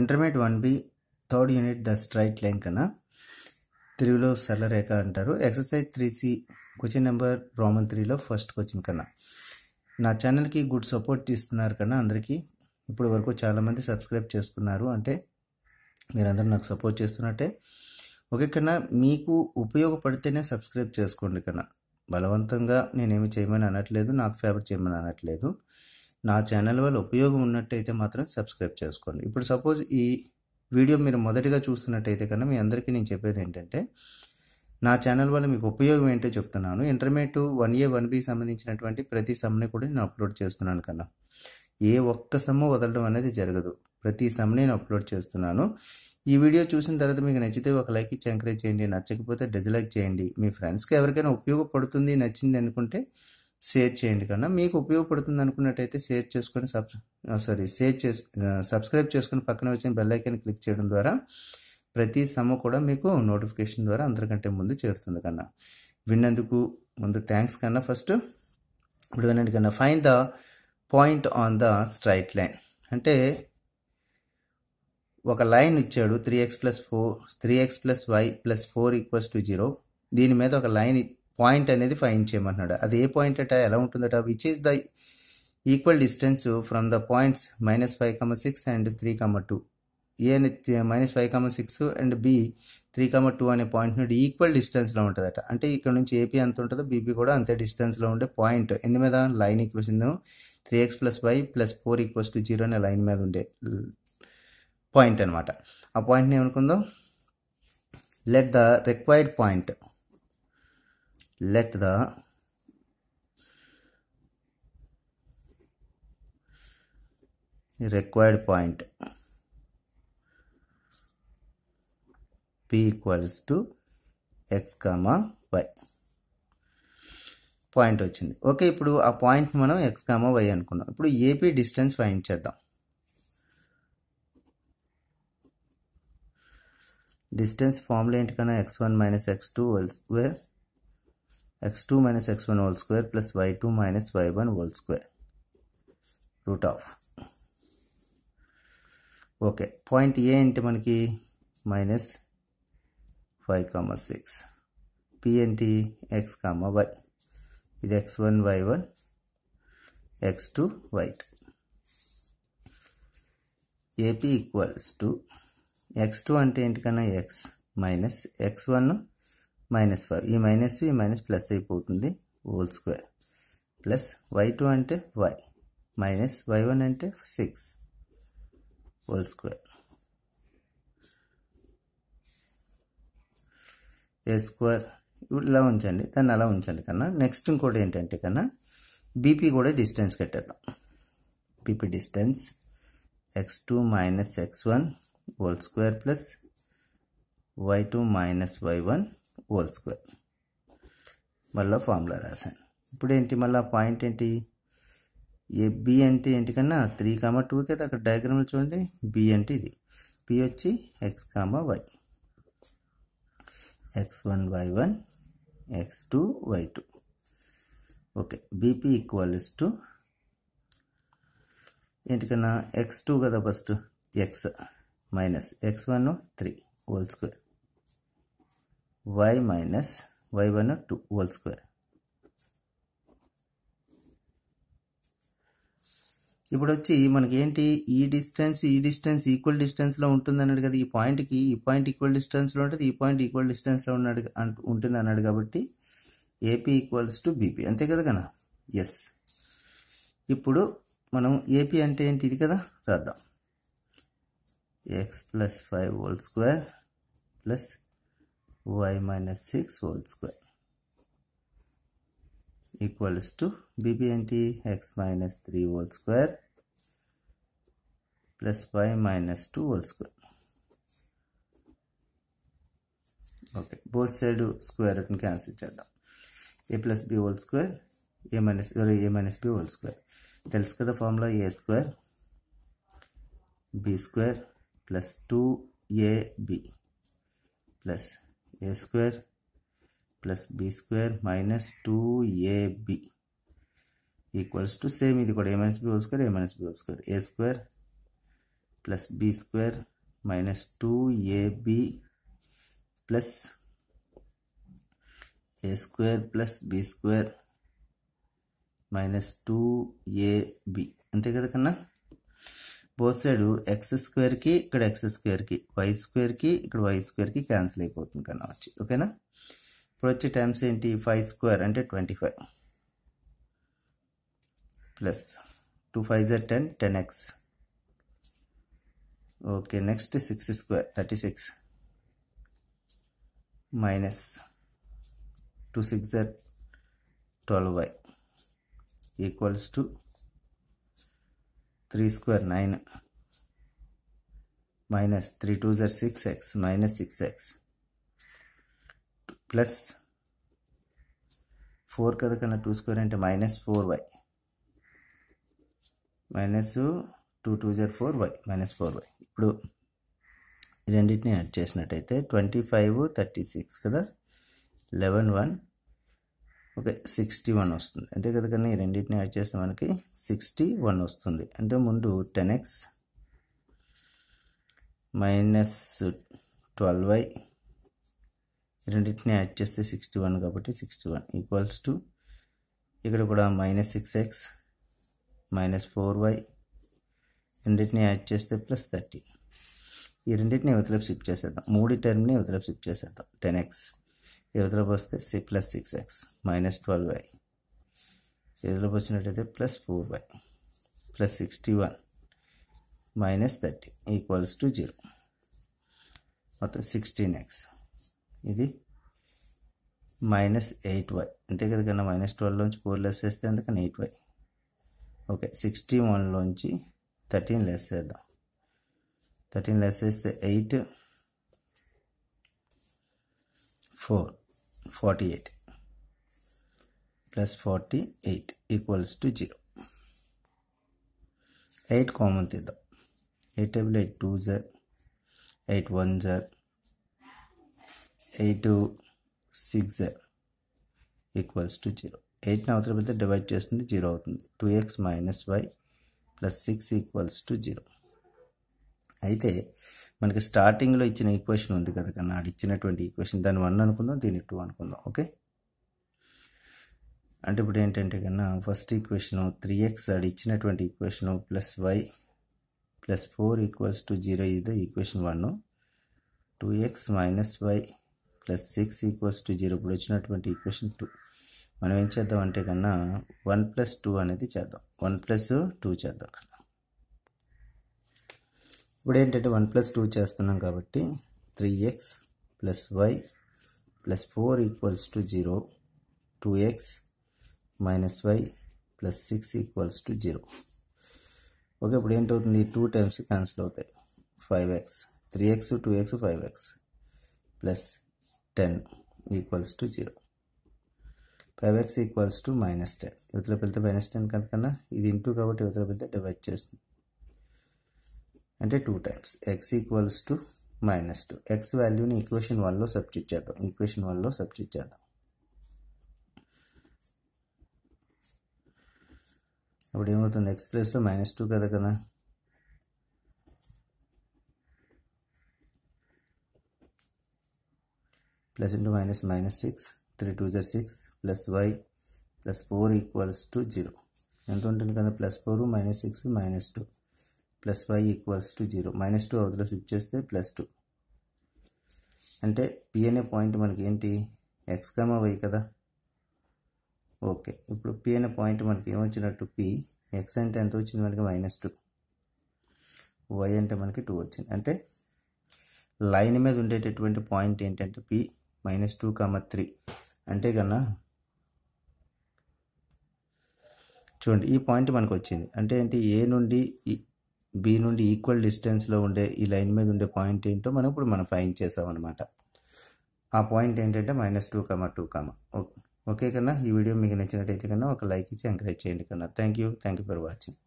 Intermediate one B third unit the straight line కన్నా తెలుగులో సరళరేఖ అంటారు exercise three C question number roman త్రీలో ఫస్ట్ క్వశ్చన్ కన్నా నా ఛానల్కి గుడ్ సపోర్ట్ ఇస్తున్నారు కన్నా అందరికీ ఇప్పుడు వరకు చాలామంది సబ్స్క్రైబ్ చేసుకున్నారు అంటే మీరందరూ నాకు సపోర్ట్ చేస్తున్నట్టే ఓకే కన్నా మీకు ఉపయోగపడితేనే సబ్స్క్రైబ్ చేసుకోండి కన్నా బలవంతంగా నేనేమి చేయమని అనట్లేదు నాకు ఫేవర్ చేయమని అనట్లేదు నా ఛానల్ వల్ల ఉపయోగం ఉన్నట్టయితే మాత్రం సబ్స్క్రైబ్ చేసుకోండి ఇప్పుడు సపోజ్ ఈ వీడియో మీరు మొదటిగా చూస్తున్నట్టయితే కన్నా మీ అందరికీ నేను చెప్పేది ఏంటంటే నా ఛానల్ వల్ల మీకు ఉపయోగం ఏంటో చెప్తున్నాను intermediate one A one B సంబంధించినటువంటి ప్రతి సమ్ని కూడా నేను అప్లోడ్ చేస్తున్నాను కన్నా ఏ ఒక్క సమ్ము వదలడం అనేది జరగదు ప్రతి సమ్ని నేను అప్లోడ్ చేస్తున్నాను ఈ వీడియో చూసిన తర్వాత మీకు నచ్చితే ఒక లైక్ ఇచ్చి ఎంకరేజ్ చేయండి నచ్చకపోతే డిజ్లైక్ చేయండి మీ ఫ్రెండ్స్కి ఎవరికైనా ఉపయోగపడుతుంది నచ్చింది అనుకుంటే షేర్ చేయండి కన్నా మీకు ఉపయోగపడుతుంది అనుకున్నట్టయితే షేర్ చేసుకొని సబ్ సారీ షేర్ చేసు సబ్స్క్రైబ్ చేసుకుని పక్కన వచ్చిన బెల్లైకాన్ని క్లిక్ చేయడం ద్వారా ప్రతి సమ కూడా మీకు నోటిఫికేషన్ ద్వారా అందరికంటే ముందు చేరుతుంది కన్నా విన్నందుకు ముందు థ్యాంక్స్ కన్నా ఫస్ట్ ఇప్పుడు వినండి కన్నా find the point on the straight line అంటే ఒక లైన్ ఇచ్చాడు three x plus four three x plus y plus four equals to zero దీని మీద ఒక లైన్ పాయింట్ అనేది ఫైన్ చేయమన్నాడు అది ఏ పాయింట్ అట ఎలా ఉంటుందట which is the equal distance from the points minus five comma six and three comma two A అనేది minus five comma six and B three comma two అనే పాయింట్ నుండి equal డిస్టెన్స్లో ఉంటుందట అంటే ఇక్కడ నుంచి ఏపీ ఎంత ఉంటుందో బీపీ కూడా అంతే డిస్టెన్స్లో ఉండే పాయింట్ ఎందు మీద line equation three x plus y plus four equals to zero అనే లైన్ మీద ఉండే పాయింట్ అనమాట ఆ పాయింట్ని ఏమనుకుందాం let the required point let the required point p equals to x comma y point వచ్చింది ఓకే ఇప్పుడు ఆ పాయింట్ మనం ఎక్స్ కామా వై అనుకున్నాం ఇప్పుడు ఏపీ డిస్టెన్స్ ఫైండ్ చేద్దాం డిస్టెన్స్ ఫార్ములా కన్నా x one minus x two whole square x2 minus x1 whole square plus y2 minus y1 whole square root of okay point a into manki minus 5 comma 6 p and comma y is x1 y1 x2 y2 ap equals to x2 and t into x minus x1 minus five ఈ minus ఈ minus plus అయిపోతుంది whole square plus y two అంటే y minus y one అంటే six whole square a square ఇలా ఉంచండి దాన్ని అలా ఉంచండి కన్నా నెక్స్ట్ ఇంకోటి ఏంటంటే కన్నా బీపీ కూడా డిస్టెన్స్ కట్టేద్దాం BP distance x two minus x one whole square plus y two minus y one whole square మళ్ళీ ఫార్ములా రాశాను ఇప్పుడు ఏంటి మళ్ళీ పాయింట్ ఏంటి ఏ బి అంటే ఏంటి కన్నా త్రీ కామా టూ కదా అక్కడ డయాగ్రామ్లో చూడండి బి అంటే ఇది పి వచ్చి x comma y x one y one x two y two okay BP equals to ఏంటికన్నా ఎక్స్ టూ కదా first x minus x one three whole square y minus y one not 2 whole square. ఇప్పుడు వచ్చి మనకి ఏంటి ఈ distance ఈ distance equal డిస్టెన్స్లో ఉంటుంది అన్నాడు కదా ఈ పాయింట్కి ఈ పాయింట్ ఈక్వల్ డిస్టెన్స్లో ఉంటుంది ఈ పాయింట్ ఈక్వల్ డిస్టెన్స్లో ఉన్నాడు ఉంటుంది అన్నాడు కాబట్టి ఏపీ ఈక్వల్స్ టు బీపీ అంతే కదా కదా ఎస్ ఇప్పుడు మనం ఏపీ అంటే ఏంటి ఇది కదా రాద్దాం x plus five whole square plus y minus 6 whole square equals to bb and x minus 3 whole square plus y minus 2 whole square okay both side square రూట్ని క్యాన్సిల్ చేద్దాం a plus b whole square a minus a minus b whole square తెలుసు కదా formula a square b square plus two a b plus a square plus b square minus two a b equals to same ఇది కూడా a minus b whole square a minus b whole square a square plus b square minus two a b plus a square plus b square minus two a b అంతే కదా కన్నా both side X స్క్వేర్కి ఇక్కడ X స్క్వేర్కి why స్క్వేర్కి ఇక్కడ why స్క్వేర్కి cancel అయిపోతుంది కన్నా వచ్చి ఓకేనా ఇప్పుడు వచ్చే టైమ్స్ ఏంటి ఫైవ్ స్క్వేర్ అంటే twenty five plus two five జర్ ten ten x okay next six square thirty six minus two six జర్ twelve y equals to three square nine minus three two జర్ six x minus six x plus four కదా కన్నా two square అంటే minus four y minus two two జర్ four y minus four y ఇప్పుడు రెండింటిని add చేసినట్టయితే twenty five thirty six కదా eleven one okay sixty one వస్తుంది అంతే కదా కానీ రెండింటిని యాడ్ చేస్తే మనకి సిక్స్టీ వన్ వస్తుంది అంటే ముందు ten x minus twelve y రెండింటిని యాడ్ చేస్తే సిక్స్టీ వన్ కాబట్టి సిక్స్టీ వన్ ఈక్వల్స్ టు ఇక్కడ కూడా minus six x minus four y రెండింటిని యాడ్ చేస్తే ప్లస్ థర్టీ ఈ రెండింటిని ఇవతలపు షిఫ్ట్ చేసేద్దాం మూడు టర్మ్ని ఇవతలపు షిఫ్ట్ చేసేద్దాం టెన్ ఎక్స్ ఎదురులోకి వస్తే c plus six x minus twelve y ఎదురులోకి వచ్చినట్టయితే plus four y plus sixty one minus thirty equals to zero మొత్తం సిక్స్టీన్ ఎక్స్ ఇది మైనస్ ఎయిట్ వై అంతే కదా కన్నా మైనస్ ట్వెల్వ్లోంచి ఫోర్ లెస్ చేస్తే అందుకని ఎయిట్ వై ఓకే సిక్స్టీ వన్లోంచి థర్టీన్ లెస్ చేద్దాం థర్టీన్ లెస్ చేస్తే ఎయిట్ ఫోర్ 48 + 48 = 0 8 कॉमन लेते तो 8 * 1 = 8 1 = 8 2 6 = 0 8 నా ఉత్ర భిన్న డివైడ్ చేస్తే 0 అవుతుంది 2x - y + 6 = 0 అయితే మనకి స్టార్టింగ్లో ఇచ్చిన ఈక్వేషన్ ఉంది కదా కన్నా ఇచ్చినటువంటి ఈక్వేషన్ దాని వన్ అనుకుందాం దీని టూ అనుకుందాం ఓకే అంటే ఇప్పుడు ఏంటంటే కన్నా ఫస్ట్ ఈక్వేషను త్రీ ఎక్స్ అది ఇచ్చినటువంటి equation plus y plus four equals to zero ఇది equation one two x minus y plus six equals to zero ఇప్పుడు వచ్చినటువంటి ఈక్వేషన్ టూ మనం ఏం చేద్దాం అంటే కన్నా వన్ ప్లస్ టూ అనేది చేద్దాం వన్ ప్లస్ టూ చేద్దాం కన్నా ఇప్పుడు ఏంటంటే వన్ ప్లస్ టూ చేస్తున్నాం కాబట్టి three x plus y plus four equals to zero two x minus y plus six equals to zero okay ఇప్పుడు ఏంటవుతుంది టూ టైమ్స్ క్యాన్సిల్ అవుతాయి five x three x two x five x plus ten equals to zero five x equals to minus ten ఇవతల పెడితే minus ten కనుకన్నా ఇది into కాబట్టి ఇవతల పెడితే divide చేస్తుంది అంటే two times x equals to minus two x వాల్యూని equation వన్లో సబ్స్టిట్యూట్ చేద్దాం ఈక్వేషన్ వన్లో సబ్స్టిట్యూట్ చేద్దాం అప్పుడు ఏమవుతుంది ఎక్స్ ప్లేస్లో మైనస్ టూ కదా కదా plus into minus minus six three two జర్ six plus y plus four equals to zero ఎంత ఉంటుంది కదా plus four minus six minus two plus y equals to zero minus two అవతల switch చేస్తే plus two అంటే P అనే point మనకి ఏంటి ఎక్స్ కామా వై కదా ఓకే ఇప్పుడు పి అనే పాయింట్ మనకి ఏమొచ్చినట్టు పి ఎక్స్ అంటే ఎంత వచ్చింది మనకి మైనస్ టూ వై అంటే మనకి టూ వచ్చింది అంటే లైన్ మీద ఉండేటటువంటి పాయింట్ ఏంటంటే P minus two comma three అంటే కన్నా చూడండి ఈ పాయింట్ మనకు వచ్చింది అంటే ఏంటి ఏ నుండి బి నుండి ఈక్వల్ డిస్టెన్స్లో ఉండే ఈ లైన్ మీద ఉండే పాయింట్ ఏంటో మనం ఇప్పుడు మనం ఫైన్ చేసామన్నమాట ఆ పాయింట్ ఏంటంటే minus two comma two comma okay okay కన్నా ఈ వీడియో మీకు నచ్చినట్టయితే కన్నా ఒక లైక్ ఇచ్చి ఎంకరేజ్ చేయండి కన్నా thank you thank you for watching